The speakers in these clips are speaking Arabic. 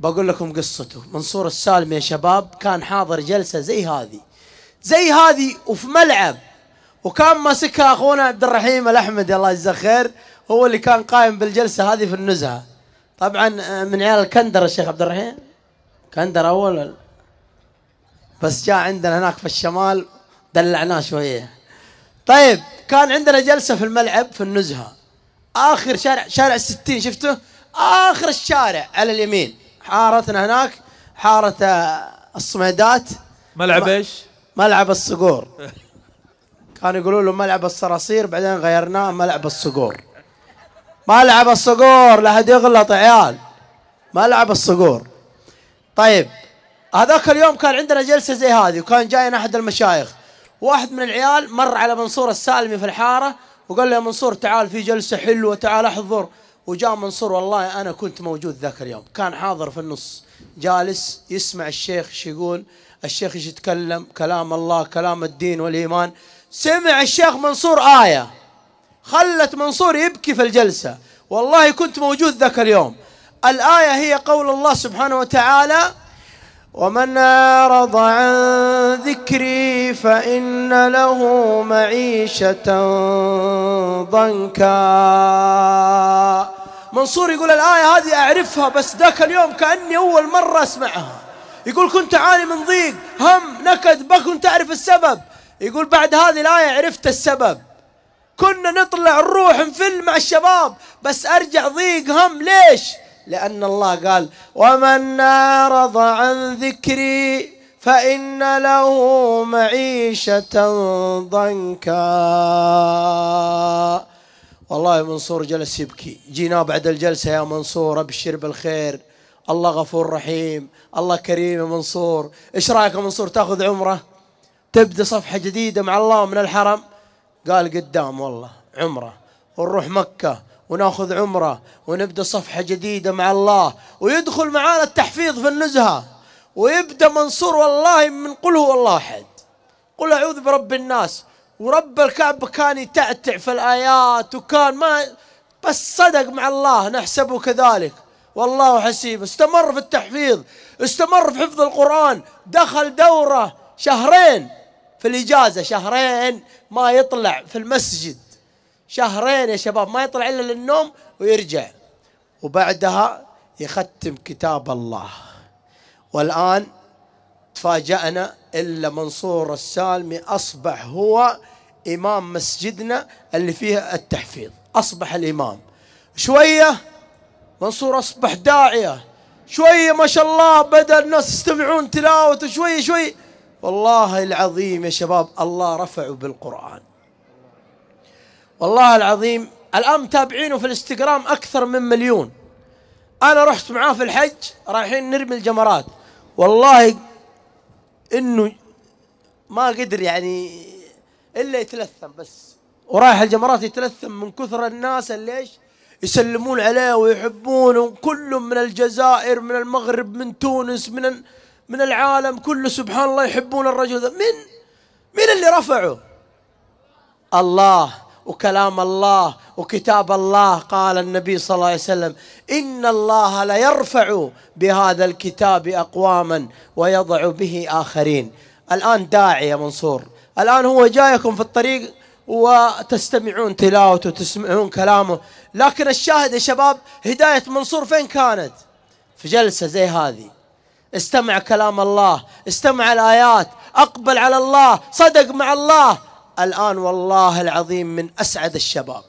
بقول لكم قصته منصور السالم يا شباب كان حاضر جلسة زي هذه زي هذه وفي ملعب وكان ماسكها أخونا عبد الرحيم الأحمد الله يجزاه خير هو اللي كان قائم بالجلسة هذه في النزهة طبعا آه، من عيال الكندر الشيخ عبد الرحيم كندر أول بس جاء عندنا هناك في الشمال دلعناه شوية طيب كان عندنا جلسة في الملعب في النزهة آخر شارع شارع الستين شفته آخر الشارع على اليمين حارتنا هناك حارة الصميدات ملعب ايش؟ ملعب الصقور كانوا يقولوا له ملعب الصراصير بعدين غيرناه ملعب الصقور ملعب الصقور لا حد يغلط عيال ملعب الصقور طيب هذاك اليوم كان عندنا جلسه زي هذه وكان جاينا احد المشايخ واحد من العيال مر على منصور السالمي في الحاره وقال له يا منصور تعال في جلسه حلوه تعال احضر وجاء منصور والله أنا كنت موجود ذاك اليوم كان حاضر في النص جالس يسمع الشيخ ايش يقول الشيخ ايش يتكلم كلام الله كلام الدين والإيمان سمع الشيخ منصور آية خلت منصور يبكي في الجلسة والله كنت موجود ذاك اليوم الآية هي قول الله سبحانه وتعالى ومن أعرض عن ذكري فإن له معيشة ضنكا منصور يقول الآية هذه أعرفها بس ذاك اليوم كأني أول مرة أسمعها يقول كنت أعاني من ضيق هم نكد كنت تعرف السبب يقول بعد هذه الآية عرفت السبب كنا نطلع نروح نفل مع الشباب بس أرجع ضيق هم ليش لأن الله قال ومن أعرض عن ذكري فإن له معيشة ضنكا والله منصور جلس يبكي جينا بعد الجلسة يا منصور أبشر بالخير الله غفور رحيم الله كريم يا منصور إيش رأيك يا منصور تأخذ عمرة تبدأ صفحة جديدة مع الله من الحرم قال قدام والله عمرة ونروح مكة وناخذ عمرة ونبدأ صفحة جديدة مع الله ويدخل معانا التحفيظ في النزهة ويبدأ منصور والله من قل هو الله أحد قل أعوذ برب الناس ورب الكعبة كان يتعتع في الآيات وكان ما بس صدق مع الله نحسبه كذلك والله حسيب استمر في التحفيظ استمر في حفظ القرآن دخل دورة شهرين في الإجازة شهرين ما يطلع في المسجد شهرين يا شباب ما يطلع إلا للنوم ويرجع وبعدها يختم كتاب الله والآن تفاجأنا إلا منصور السالمي أصبح هو إمام مسجدنا اللي فيها التحفيظ أصبح الإمام شوية منصور أصبح داعية شوية ما شاء الله بدأ الناس يستمعون تلاوته شوية شوية والله العظيم يا شباب الله رفعه بالقرآن والله العظيم الآن متابعينه في الانستغرام أكثر من مليون أنا رحت معاه في الحج رايحين نرمي الجمرات والله انه ما قدر يعني الا يتلثم بس ورايح الجمرات يتلثم من كثر الناس اللي ايش يسلمون عليه ويحبونه كلهم من الجزائر من المغرب من تونس من من العالم كله سبحان الله يحبون الرجل ذا من من اللي رفعه الله وكلام الله وكتاب الله قال النبي صلى الله عليه وسلم إن الله ليرفع بهذا الكتاب أقواما ويضع به آخرين الآن داعي يا منصور الآن هو جايكم في الطريق وتستمعون تلاوته وتسمعون كلامه لكن الشاهد يا شباب هداية منصور فين كانت في جلسة زي هذه استمع كلام الله استمع الآيات أقبل على الله صدق مع الله الآن والله العظيم من أسعد الشباب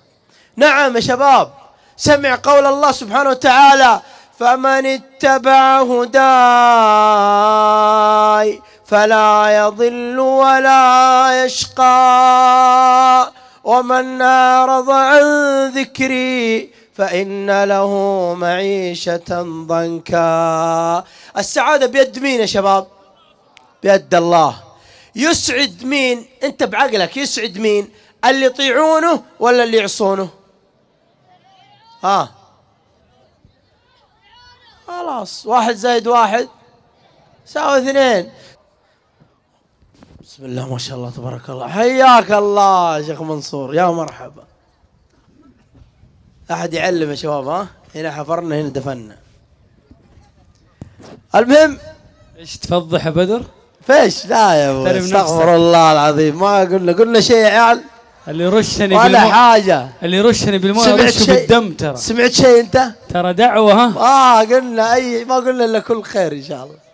نعم يا شباب سمع قول الله سبحانه وتعالى فمن اتبع هداي فلا يضل ولا يشقى ومن أعرض عن ذكري فإن له معيشة ضنكا السعادة بيد مين يا شباب بيد الله يسعد مين انت بعقلك يسعد مين اللي يطيعونه ولا اللي يعصونه ها خلاص واحد زائد واحد يساوي اثنين بسم الله ما شاء الله تبارك الله حياك الله يا شيخ منصور يا مرحبا احد يعلم يا شباب ها هنا حفرنا هنا دفنا المهم ايش تفضح يا بدر؟ فيش لا يا ابو استغفر الله العظيم ما قلنا قلنا شيء يا عيال اللي رشني ولا بالمو... حاجة اللي رشني بالمويه سمعت شيء بالدم ترى سمعت شيء أنت؟ ترى دعوة ها؟ اه قلنا أي ما قلنا إلا كل خير إن شاء الله